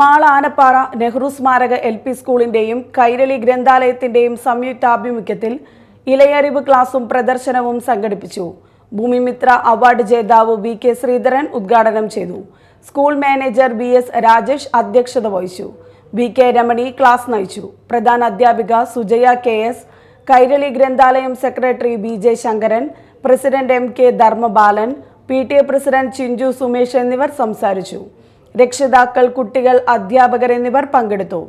മാള ആനപ്പാറ നെഹ്റു സ്മാരക L P സ്കൂളിന്റെയും കൈരളി ഗ്രന്ഥാലയത്തിന്റെയും സംയുക്താഭിമുഖ്യത്തിൽ ഇലയറിവ് ക്ലാസും പ്രദർശനവും സംഘടിപ്പിച്ചു ഭൂമിമിത്ര അവാർഡ് ജേതാവ് വി കെ ശ്രീധരൻ ഉദ്ഘാടനം ചെയ്തു school manager B S Rajesh അധ്യക്ഷത വഹിച്ചു വി കെ രമണി ക്ലാസ് നയിച്ചു പ്രധാന അധ്യാപിക സുജയ കെ എസ് കൈരളി ഗ്രന്ഥാലയം secretary B J Sankaran president M K Dharmabalan P T A president Chinchu Sumesh എന്നിവർ സംസാരിച്ചു രക്ഷിതാക്കൾ കുട്ടികൾ അധ്യാപകർ എന്നിവർ പങ്കെടുത്തു